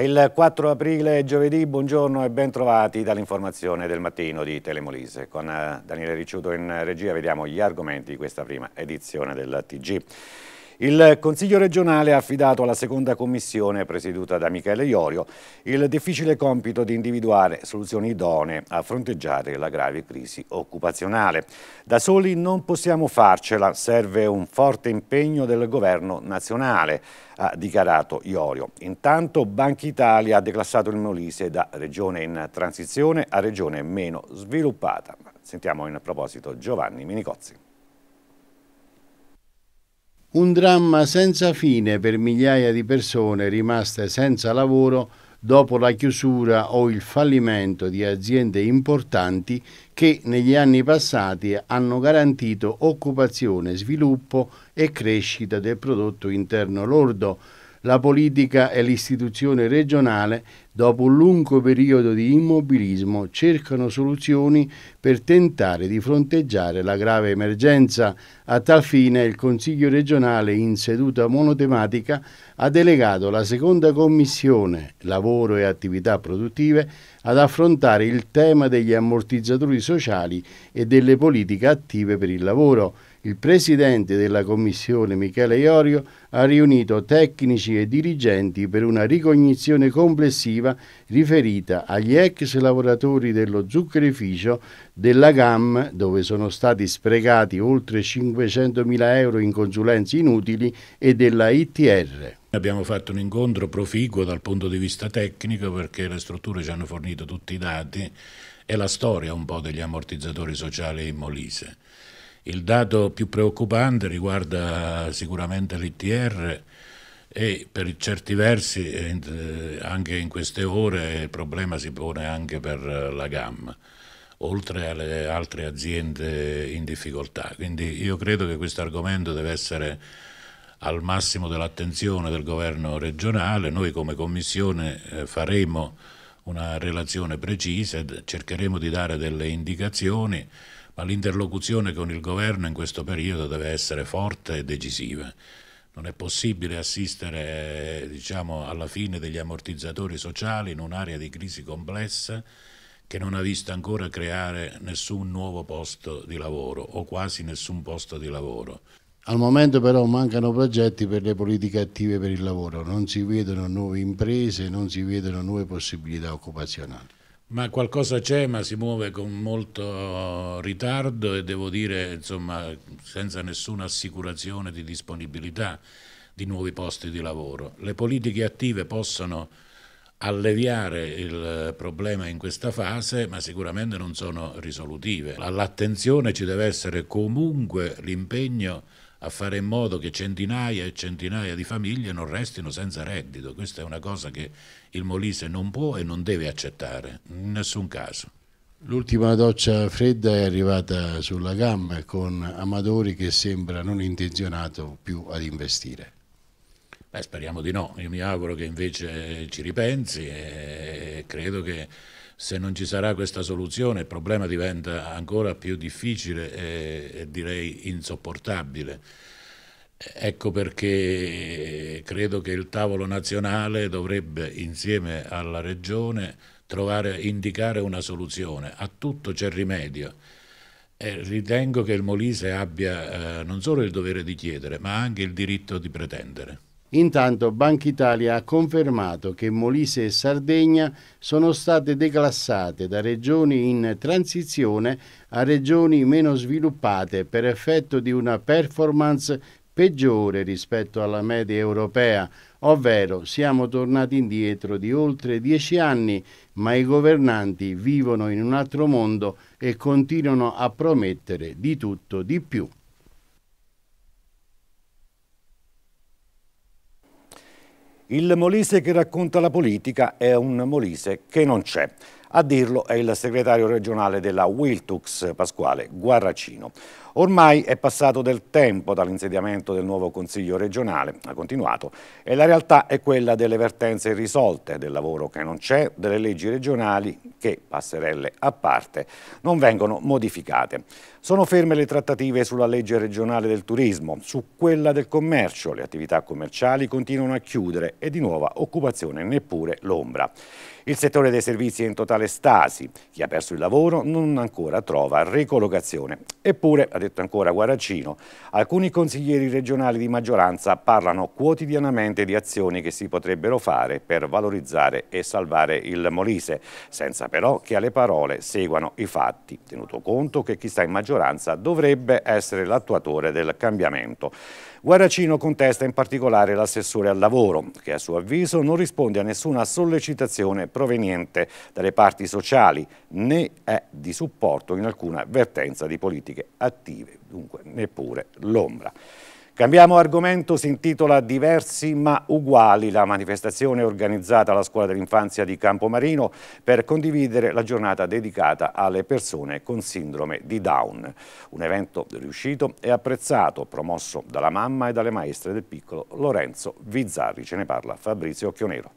È il 4 aprile, giovedì, buongiorno e bentrovati dall'informazione del mattino di Telemolise. Con eh, Daniele Ricciuto in regia vediamo gli argomenti di questa prima edizione del TG. Il Consiglio regionale ha affidato alla seconda commissione, presieduta da Michele Iorio, il difficile compito di individuare soluzioni idonee a fronteggiare la grave crisi occupazionale. Da soli non possiamo farcela, serve un forte impegno del governo nazionale, ha dichiarato Iorio. Intanto Banca Italia ha declassato il Molise da regione in transizione a regione meno sviluppata. Sentiamo in proposito Giovanni Minicozzi. Un dramma senza fine per migliaia di persone rimaste senza lavoro dopo la chiusura o il fallimento di aziende importanti che negli anni passati hanno garantito occupazione, sviluppo e crescita del prodotto interno lordo. La politica e l'istituzione regionale dopo un lungo periodo di immobilismo, cercano soluzioni per tentare di fronteggiare la grave emergenza. A tal fine il Consiglio regionale in seduta monotematica ha delegato la seconda commissione lavoro e attività produttive ad affrontare il tema degli ammortizzatori sociali e delle politiche attive per il lavoro il presidente della commissione Michele Iorio ha riunito tecnici e dirigenti per una ricognizione complessiva riferita agli ex lavoratori dello zuccherificio della GAM dove sono stati sprecati oltre 500.000 euro in consulenze inutili e della ITR. Abbiamo fatto un incontro proficuo dal punto di vista tecnico perché le strutture ci hanno fornito tutti i dati e la storia un po' degli ammortizzatori sociali in Molise. Il dato più preoccupante riguarda sicuramente l'ITR e per certi versi eh, eh, anche in queste ore il problema si pone anche per eh, la gamma, oltre alle altre aziende in difficoltà. Quindi io credo che questo argomento deve essere al massimo dell'attenzione del governo regionale. Noi come commissione faremo una relazione precisa, e cercheremo di dare delle indicazioni ma l'interlocuzione con il governo in questo periodo deve essere forte e decisiva. Non è possibile assistere diciamo, alla fine degli ammortizzatori sociali in un'area di crisi complessa che non ha visto ancora creare nessun nuovo posto di lavoro o quasi nessun posto di lavoro. Al momento però mancano progetti per le politiche attive per il lavoro, non si vedono nuove imprese, non si vedono nuove possibilità occupazionali. Ma qualcosa c'è, ma si muove con molto ritardo e devo dire, insomma, senza nessuna assicurazione di disponibilità di nuovi posti di lavoro. Le politiche attive possono alleviare il problema in questa fase, ma sicuramente non sono risolutive. All'attenzione ci deve essere comunque l'impegno a fare in modo che centinaia e centinaia di famiglie non restino senza reddito. Questa è una cosa che il Molise non può e non deve accettare, in nessun caso. L'ultima doccia fredda è arrivata sulla gamba con Amadori che sembra non intenzionato più ad investire. Beh, speriamo di no, io mi auguro che invece ci ripensi e credo che se non ci sarà questa soluzione il problema diventa ancora più difficile e, e direi insopportabile. Ecco perché credo che il tavolo nazionale dovrebbe, insieme alla Regione, trovare, indicare una soluzione. A tutto c'è rimedio. E ritengo che il Molise abbia eh, non solo il dovere di chiedere, ma anche il diritto di pretendere. Intanto Banca Italia ha confermato che Molise e Sardegna sono state declassate da regioni in transizione a regioni meno sviluppate per effetto di una performance peggiore rispetto alla media europea, ovvero siamo tornati indietro di oltre dieci anni, ma i governanti vivono in un altro mondo e continuano a promettere di tutto di più. Il Molise che racconta la politica è un Molise che non c'è. A dirlo è il segretario regionale della Wiltux, Pasquale Guarracino. Ormai è passato del tempo dall'insediamento del nuovo Consiglio regionale, ha continuato, e la realtà è quella delle vertenze irrisolte, del lavoro che non c'è, delle leggi regionali che, passerelle a parte, non vengono modificate. Sono ferme le trattative sulla legge regionale del turismo, su quella del commercio, le attività commerciali continuano a chiudere e di nuova occupazione neppure l'ombra. Il settore dei servizi è in totale stasi, chi ha perso il lavoro non ancora trova ricollocazione. Eppure, ha detto ancora Guaracino, alcuni consiglieri regionali di maggioranza parlano quotidianamente di azioni che si potrebbero fare per valorizzare e salvare il Molise, senza però che alle parole seguano i fatti, tenuto conto che chi sta in maggioranza maggioranza dovrebbe essere l'attuatore del cambiamento. Guaracino contesta in particolare l'assessore al lavoro, che a suo avviso non risponde a nessuna sollecitazione proveniente dalle parti sociali, né è di supporto in alcuna vertenza di politiche attive, dunque neppure l'ombra. Cambiamo argomento, si intitola Diversi ma uguali la manifestazione organizzata alla Scuola dell'Infanzia di Campomarino per condividere la giornata dedicata alle persone con sindrome di Down. Un evento riuscito e apprezzato, promosso dalla mamma e dalle maestre del piccolo Lorenzo Vizzarri. Ce ne parla Fabrizio Occhionero.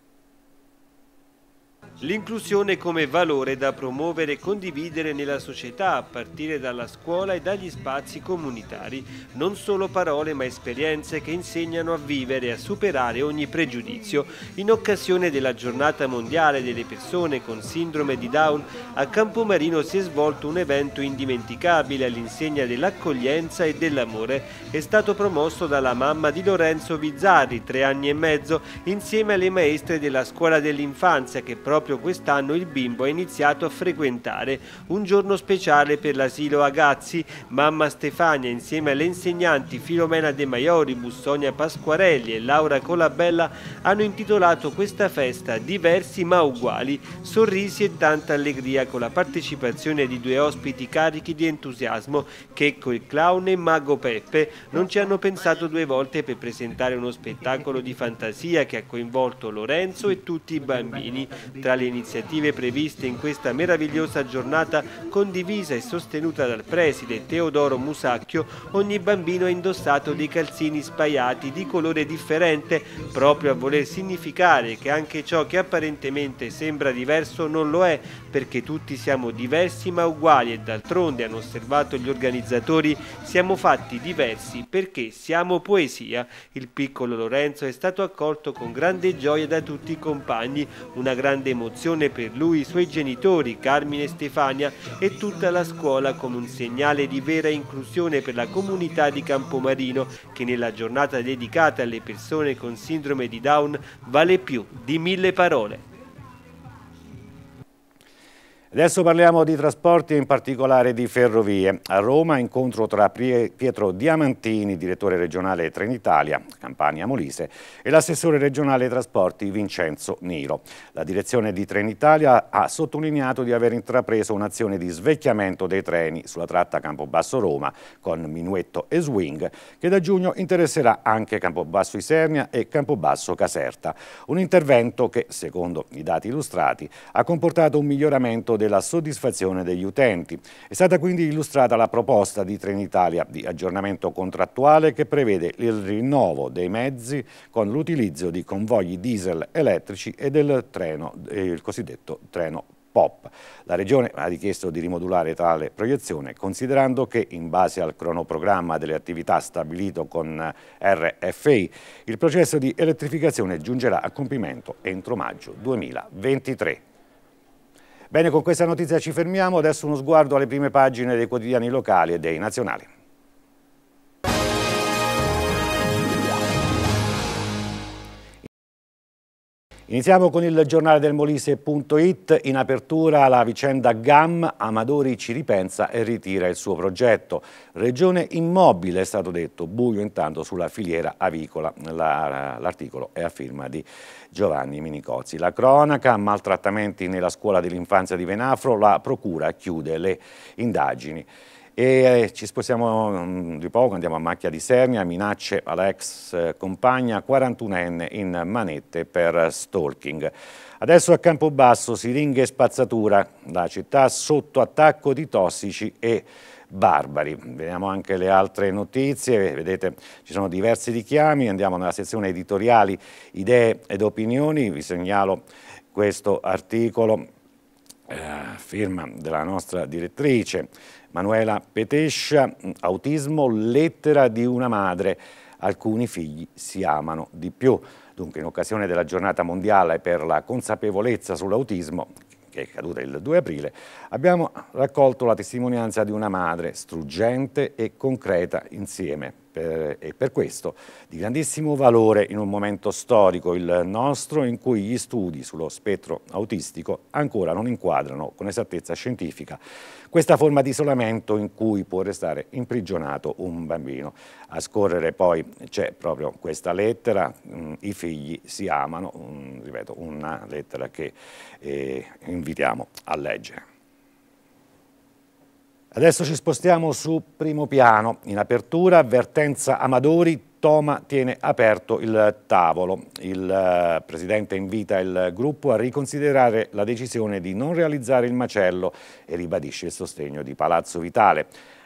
L'inclusione come valore da promuovere e condividere nella società a partire dalla scuola e dagli spazi comunitari, non solo parole ma esperienze che insegnano a vivere e a superare ogni pregiudizio. In occasione della giornata mondiale delle persone con sindrome di Down, a Campomarino si è svolto un evento indimenticabile all'insegna dell'accoglienza e dell'amore. È stato promosso dalla mamma di Lorenzo Bizzarri, tre anni e mezzo, insieme alle maestre della scuola dell'infanzia che proprio proprio quest'anno il bimbo ha iniziato a frequentare un giorno speciale per l'asilo Agazzi. Mamma Stefania insieme alle insegnanti Filomena De Maiori, Bussonia Pasquarelli e Laura Colabella hanno intitolato questa festa Diversi ma uguali, sorrisi e tanta allegria con la partecipazione di due ospiti carichi di entusiasmo, Checco il clown e Mago Peppe. Non ci hanno pensato due volte per presentare uno spettacolo di fantasia che ha coinvolto Lorenzo e tutti i bambini. Tra tra le iniziative previste in questa meravigliosa giornata condivisa e sostenuta dal preside Teodoro Musacchio, ogni bambino ha indossato dei calzini spaiati di colore differente proprio a voler significare che anche ciò che apparentemente sembra diverso non lo è perché tutti siamo diversi ma uguali e d'altronde hanno osservato gli organizzatori siamo fatti diversi perché siamo poesia. Il piccolo Lorenzo è stato accolto con grande gioia da tutti i compagni, una grande emozione commozione per lui, i suoi genitori, Carmine e Stefania e tutta la scuola come un segnale di vera inclusione per la comunità di Campomarino che nella giornata dedicata alle persone con sindrome di Down vale più di mille parole. Adesso parliamo di trasporti e in particolare di ferrovie. A Roma incontro tra Pietro Diamantini, direttore regionale Trenitalia, Campania Molise, e l'assessore regionale trasporti Vincenzo Niro. La direzione di Trenitalia ha sottolineato di aver intrapreso un'azione di svecchiamento dei treni sulla tratta Campobasso-Roma con Minuetto e Swing, che da giugno interesserà anche Campobasso Isernia e Campobasso Caserta. Un intervento che, secondo i dati illustrati, ha comportato un miglioramento del della soddisfazione degli utenti. È stata quindi illustrata la proposta di Trenitalia di aggiornamento contrattuale che prevede il rinnovo dei mezzi con l'utilizzo di convogli diesel elettrici e del treno, il cosiddetto treno Pop. La Regione ha richiesto di rimodulare tale proiezione considerando che in base al cronoprogramma delle attività stabilito con RFI il processo di elettrificazione giungerà a compimento entro maggio 2023. Bene, con questa notizia ci fermiamo, adesso uno sguardo alle prime pagine dei quotidiani locali e dei nazionali. Iniziamo con il giornale del Molise.it, in apertura la vicenda GAM, Amadori ci ripensa e ritira il suo progetto. Regione immobile è stato detto, buio intanto sulla filiera avicola, l'articolo è a firma di Giovanni Minicozzi. La cronaca, maltrattamenti nella scuola dell'infanzia di Venafro, la procura chiude le indagini. E eh, ci spostiamo mm, di poco, andiamo a Macchia di Sernia, minacce alla ex eh, compagna 41enne in manette per stalking. Adesso a Campobasso siringhe e spazzatura, la città sotto attacco di tossici e barbari. Vediamo anche le altre notizie, vedete ci sono diversi richiami, andiamo nella sezione editoriali idee ed opinioni, vi segnalo questo articolo eh, firma della nostra direttrice Manuela Petescia, autismo, lettera di una madre. Alcuni figli si amano di più. Dunque, in occasione della giornata mondiale per la consapevolezza sull'autismo, che è caduta il 2 aprile, abbiamo raccolto la testimonianza di una madre struggente e concreta insieme per, e per questo di grandissimo valore in un momento storico, il nostro, in cui gli studi sullo spettro autistico ancora non inquadrano con esattezza scientifica questa forma di isolamento in cui può restare imprigionato un bambino. A scorrere poi c'è proprio questa lettera, mm, i figli si amano, ripeto, una lettera che eh, invitiamo a leggere. Adesso ci spostiamo su primo piano. In apertura, avvertenza Amadori, Toma tiene aperto il tavolo. Il eh, Presidente invita il gruppo a riconsiderare la decisione di non realizzare il macello e ribadisce il sostegno di Palazzo Vitale.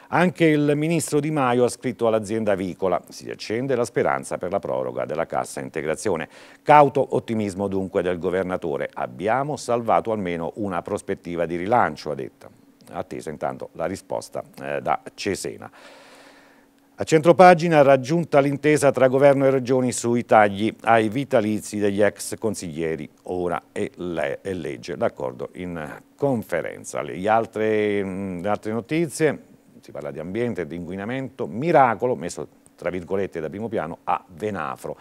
Anche il ministro Di Maio ha scritto all'azienda Vicola, si accende la speranza per la proroga della cassa integrazione. Cauto ottimismo dunque del governatore, abbiamo salvato almeno una prospettiva di rilancio, ha detto attesa intanto la risposta eh, da Cesena. A centropagina raggiunta l'intesa tra governo e regioni sui tagli ai vitalizi degli ex consiglieri, ora e, le, è legge, d'accordo in conferenza. Le altre, le altre notizie, si parla di ambiente, di inquinamento, miracolo, messo tra virgolette da primo piano, a Venafro.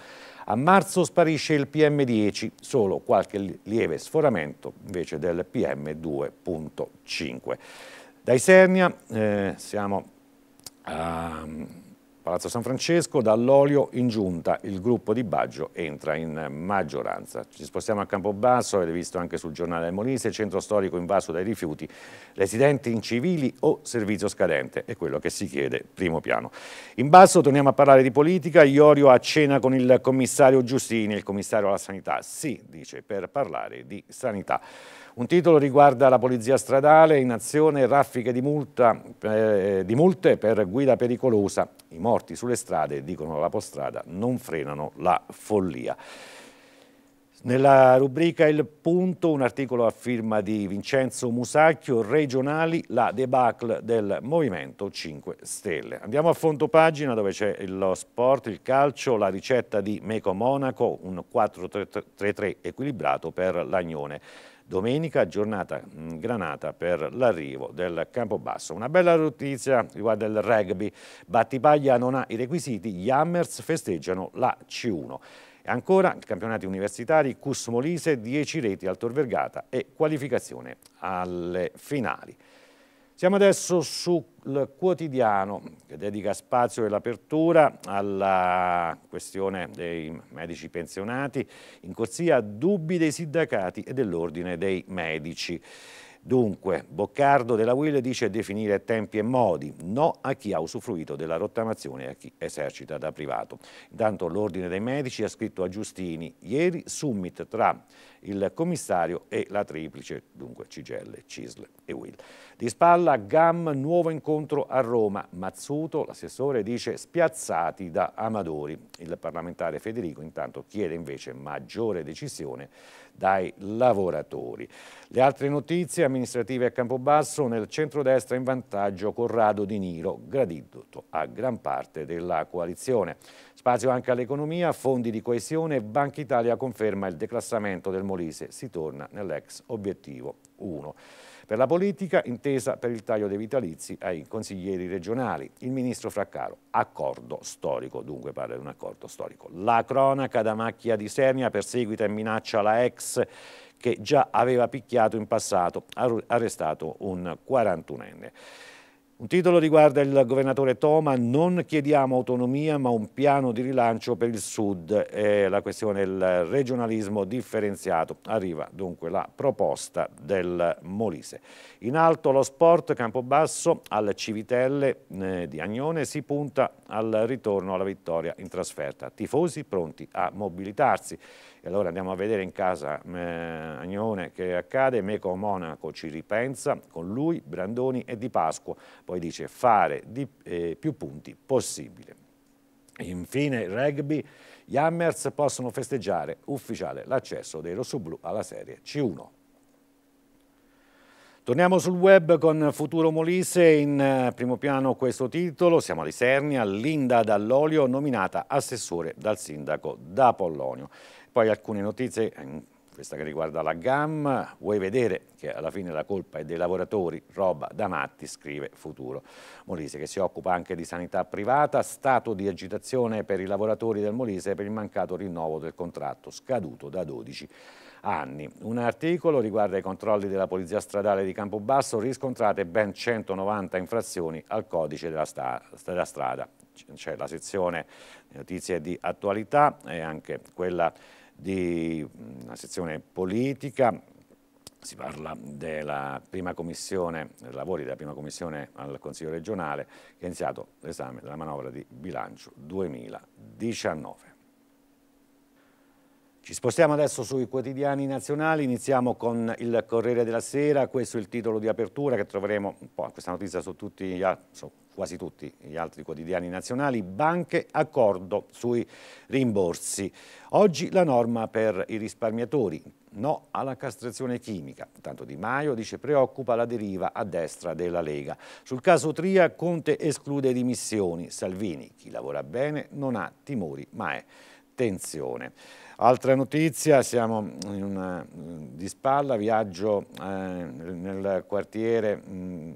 A marzo sparisce il PM10, solo qualche lieve sforamento invece del PM2.5. Da Isernia eh, siamo a Palazzo San Francesco, dall'olio in giunta, il gruppo di Baggio entra in maggioranza. Ci spostiamo a Campobasso, avete visto anche sul giornale Molise, centro storico invaso dai rifiuti, residenti incivili o servizio scadente, è quello che si chiede primo piano. In basso torniamo a parlare di politica, Iorio a cena con il commissario Giustini, il commissario alla sanità, sì, dice, per parlare di sanità. Un titolo riguarda la polizia stradale in azione raffiche di, multa, eh, di multe per guida pericolosa. I morti sulle strade, dicono la postrada, non frenano la follia. Nella rubrica Il Punto, un articolo a firma di Vincenzo Musacchio, regionali, la debacle del Movimento 5 Stelle. Andiamo a fondo pagina dove c'è lo sport, il calcio, la ricetta di Meco Monaco, un 4-3-3 equilibrato per l'Agnone. Domenica giornata mm, granata per l'arrivo del Campobasso. Una bella notizia riguardo il rugby. Battipaglia non ha i requisiti, gli Hammers festeggiano la C1. E ancora campionati universitari, Cus Molise, 10 reti al Tor Vergata e qualificazione alle finali. Siamo adesso sul quotidiano che dedica spazio e l'apertura alla questione dei medici pensionati in corsia dubbi dei sindacati e dell'ordine dei medici. Dunque, Boccardo della Will dice definire tempi e modi, no a chi ha usufruito della rottamazione e a chi esercita da privato. Intanto l'Ordine dei Medici ha scritto a Giustini, ieri summit tra il commissario e la triplice, dunque Cigelle, Cisle e Will. Di spalla Gam, nuovo incontro a Roma. Mazzuto, l'assessore, dice spiazzati da Amadori. Il parlamentare Federico intanto chiede invece maggiore decisione dai lavoratori. Le altre notizie amministrative a Campobasso, nel centrodestra in vantaggio Corrado Di Niro, gradito a gran parte della coalizione. Spazio anche all'economia, fondi di coesione Banca Italia conferma il declassamento del Molise, si torna nell'ex obiettivo 1. Per la politica, intesa per il taglio dei vitalizi ai consiglieri regionali. Il ministro Fraccaro, accordo storico, dunque parla di un accordo storico. La cronaca da macchia di Sernia perseguita e minaccia la ex che già aveva picchiato in passato, arrestato un 41enne. Un titolo riguarda il governatore Toma, non chiediamo autonomia ma un piano di rilancio per il Sud e la questione del regionalismo differenziato. Arriva dunque la proposta del Molise. In alto lo sport, Campobasso al Civitelle eh, di Agnone si punta al ritorno alla vittoria in trasferta. Tifosi pronti a mobilitarsi. E allora andiamo a vedere in casa eh, Agnone che accade, Meco Monaco ci ripensa, con lui Brandoni e Di Pasqua, poi dice fare di, eh, più punti possibile. Infine rugby, gli Hammers possono festeggiare ufficiale l'accesso dei rossoblù alla serie C1. Torniamo sul web con Futuro Molise, in eh, primo piano questo titolo, siamo a Lisernia, Linda Dall'Olio nominata assessore dal sindaco da poi alcune notizie, mm, questa che riguarda la GAM, vuoi vedere che alla fine la colpa è dei lavoratori, roba da matti, scrive Futuro. Molise che si occupa anche di sanità privata, stato di agitazione per i lavoratori del Molise per il mancato rinnovo del contratto scaduto da 12 anni. Un articolo riguarda i controlli della Polizia Stradale di Campobasso, riscontrate ben 190 infrazioni al codice della, sta della strada. C'è la sezione eh, notizie di attualità e anche quella di una sezione politica, si parla della prima commissione, dei lavori della prima commissione al Consiglio regionale che ha iniziato l'esame della manovra di bilancio 2019. Ci spostiamo adesso sui quotidiani nazionali, iniziamo con il Corriere della Sera, questo è il titolo di apertura che troveremo questa notizia su, tutti, su quasi tutti gli altri quotidiani nazionali, banche accordo sui rimborsi. Oggi la norma per i risparmiatori, no alla castrazione chimica. Tanto Di Maio dice preoccupa la deriva a destra della Lega. Sul caso Tria Conte esclude dimissioni, Salvini chi lavora bene non ha timori ma è tensione. Altra notizia, siamo una, di spalla, viaggio eh, nel quartiere mh,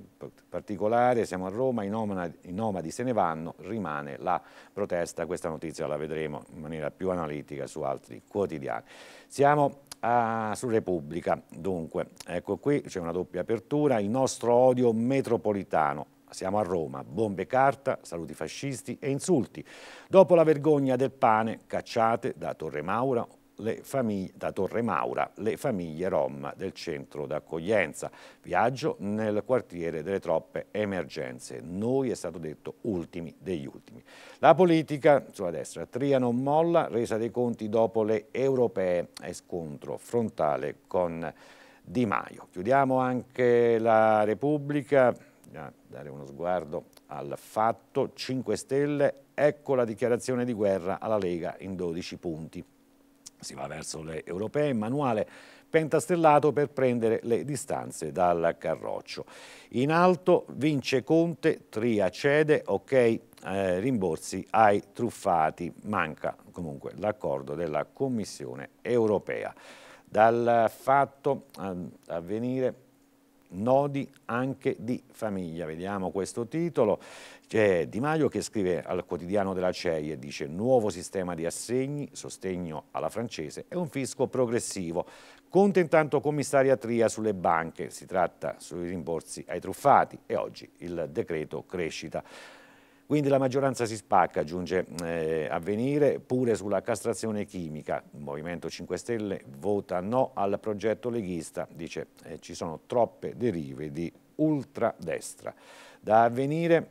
particolare, siamo a Roma, i nomadi, i nomadi, se ne vanno, rimane la protesta, questa notizia la vedremo in maniera più analitica su altri quotidiani. Siamo a, ah, su Repubblica, dunque, ecco qui c'è una doppia apertura, il nostro odio metropolitano, siamo a Roma, bombe carta, saluti fascisti e insulti. Dopo la vergogna del pane, cacciate da Torre Maura le famiglie, da Torre Maura le famiglie rom del centro d'accoglienza. Viaggio nel quartiere delle troppe emergenze. Noi è stato detto ultimi degli ultimi. La politica sulla destra. Triano molla, resa dei conti dopo le europee e scontro frontale con Di Maio. Chiudiamo anche la Repubblica bisogna dare uno sguardo al fatto, 5 Stelle, ecco la dichiarazione di guerra alla Lega in 12 punti. Si va verso le europee, manuale pentastellato per prendere le distanze dal Carroccio. In alto vince Conte, Tria cede, ok eh, rimborsi ai truffati, manca comunque l'accordo della Commissione europea. Dal fatto eh, avvenire nodi anche di famiglia. Vediamo questo titolo. C'è Di Maio che scrive al quotidiano della CEI e dice nuovo sistema di assegni, sostegno alla francese e un fisco progressivo. Conte intanto commissaria Tria sulle banche, si tratta sui rimborsi ai truffati e oggi il decreto crescita. Quindi la maggioranza si spacca, aggiunge eh, Avvenire, pure sulla castrazione chimica. Il Movimento 5 Stelle vota no al progetto leghista, dice eh, ci sono troppe derive di ultradestra. Da Avvenire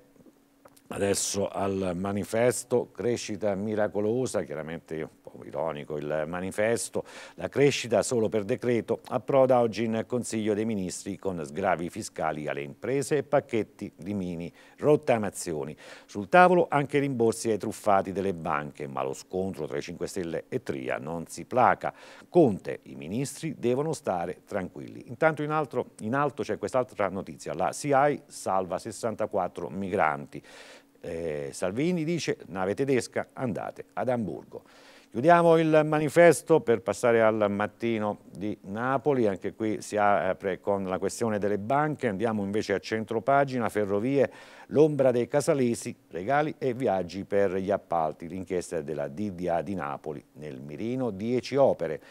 adesso al manifesto Crescita Miracolosa, chiaramente io ironico il manifesto, la crescita solo per decreto approda oggi in Consiglio dei Ministri con sgravi fiscali alle imprese e pacchetti di mini rottamazioni. Sul tavolo anche rimborsi ai truffati delle banche, ma lo scontro tra i 5 Stelle e Tria non si placa. Conte, i ministri devono stare tranquilli. Intanto in, altro, in alto c'è quest'altra notizia, la CI salva 64 migranti. Eh, Salvini dice nave tedesca andate ad Amburgo. Chiudiamo il manifesto per passare al mattino di Napoli, anche qui si apre con la questione delle banche, andiamo invece a centropagina, ferrovie, l'ombra dei casalesi, regali e viaggi per gli appalti, l'inchiesta della DDA di Napoli, nel mirino 10 opere.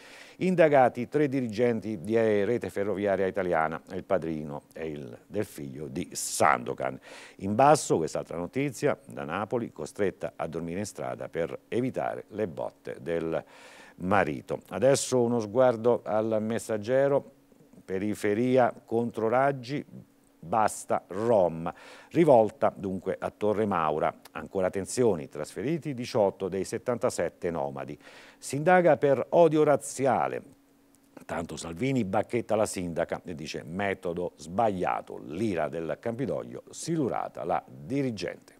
Indagati tre dirigenti di eh, Rete Ferroviaria Italiana, il padrino e il, del figlio di Sandokan. In basso quest'altra notizia, da Napoli, costretta a dormire in strada per evitare le botte del marito. Adesso uno sguardo al messaggero, periferia contro raggi, Basta Rom. Rivolta dunque a Torre Maura. Ancora tensioni, trasferiti 18 dei 77 nomadi. Si indaga per odio razziale. Tanto Salvini bacchetta la sindaca e dice metodo sbagliato, l'ira del Campidoglio silurata la dirigente.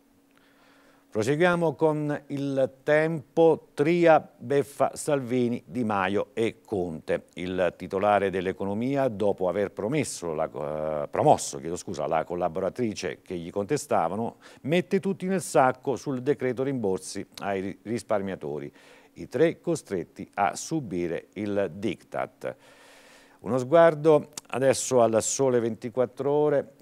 Proseguiamo con il tempo Tria, Beffa, Salvini, Di Maio e Conte. Il titolare dell'economia, dopo aver la, eh, promosso scusa, la collaboratrice che gli contestavano, mette tutti nel sacco sul decreto rimborsi ai risparmiatori. I tre costretti a subire il diktat. Uno sguardo adesso al sole 24 ore,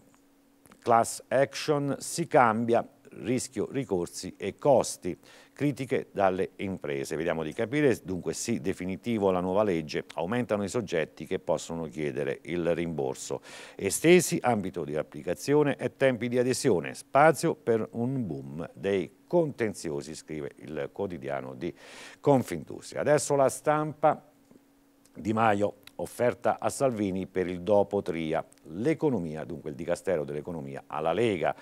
class action si cambia rischio, ricorsi e costi. Critiche dalle imprese. Vediamo di capire, dunque sì, definitivo la nuova legge, aumentano i soggetti che possono chiedere il rimborso. Estesi, ambito di applicazione e tempi di adesione, spazio per un boom dei contenziosi, scrive il quotidiano di Confindustria. Adesso la stampa di Maio offerta a Salvini per il dopo Tria, l'economia, dunque il dicastero dell'economia, alla Lega.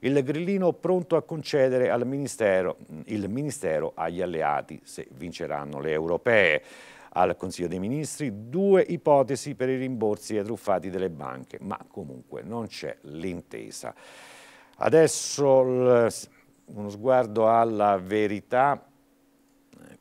Il grillino pronto a concedere al ministero, il ministero agli alleati se vinceranno le europee. Al Consiglio dei Ministri due ipotesi per i rimborsi ai truffati delle banche, ma comunque non c'è l'intesa. Adesso uno sguardo alla verità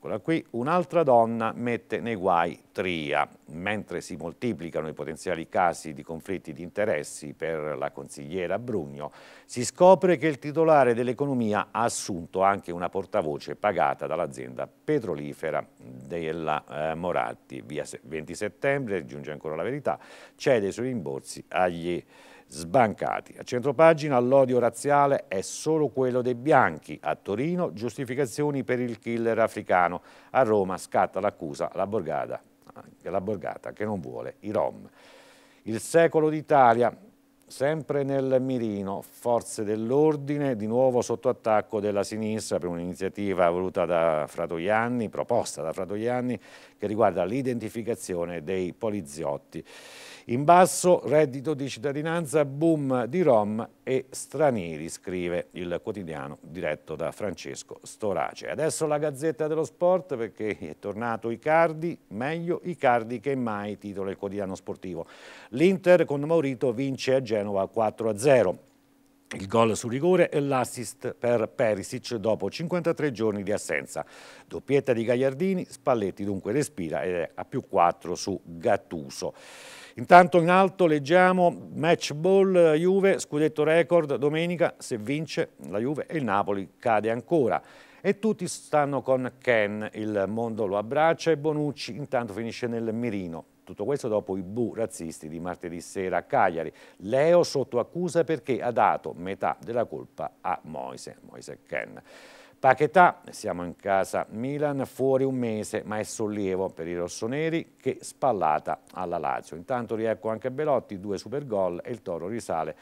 Eccola qui, un'altra donna mette nei guai Tria. Mentre si moltiplicano i potenziali casi di conflitti di interessi per la consigliera Brugno, si scopre che il titolare dell'economia ha assunto anche una portavoce pagata dall'azienda petrolifera della eh, Moratti. Via 20 settembre, giunge ancora la verità, cede i suoi rimborsi agli sbancati. A centropagina l'odio razziale è solo quello dei bianchi. A Torino giustificazioni per il killer africano. A Roma scatta l'accusa la borgata, la borgata che non vuole i Rom. Il secolo d'Italia, sempre nel mirino, forze dell'ordine di nuovo sotto attacco della sinistra per un'iniziativa voluta da Fratoianni, proposta da Fratoianni, che riguarda l'identificazione dei poliziotti. In basso reddito di cittadinanza, boom di Rom e stranieri, scrive il quotidiano diretto da Francesco Storace. Adesso la Gazzetta dello Sport perché è tornato Icardi, meglio Icardi che mai, titolo il quotidiano sportivo. L'Inter con Maurito vince a Genova 4-0. Il gol su rigore e l'assist per Perisic dopo 53 giorni di assenza. Doppietta di Gagliardini, Spalletti dunque respira ed è a più 4 su Gattuso. Intanto in alto leggiamo match ball Juve, scudetto record, domenica se vince la Juve e il Napoli cade ancora. E tutti stanno con Ken, il mondo lo abbraccia e Bonucci intanto finisce nel mirino. Tutto questo dopo i bu razzisti di martedì sera a Cagliari. Leo sotto accusa perché ha dato metà della colpa a Moise, Moise Ken. Paquetà, siamo in casa Milan, fuori un mese, ma è sollievo per i rossoneri che spallata alla Lazio. Intanto riecco anche Belotti, due super gol e il Toro risale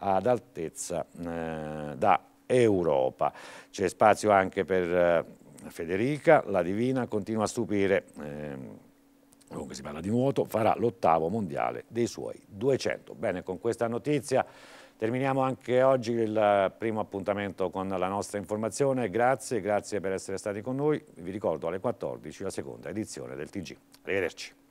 ad altezza eh, da Europa. C'è spazio anche per eh, Federica, la Divina continua a stupire, eh, comunque si parla di nuoto, farà l'ottavo mondiale dei suoi 200. Bene, con questa notizia... Terminiamo anche oggi il primo appuntamento con la nostra informazione. Grazie, grazie per essere stati con noi. Vi ricordo alle 14 la seconda edizione del TG. Arrivederci.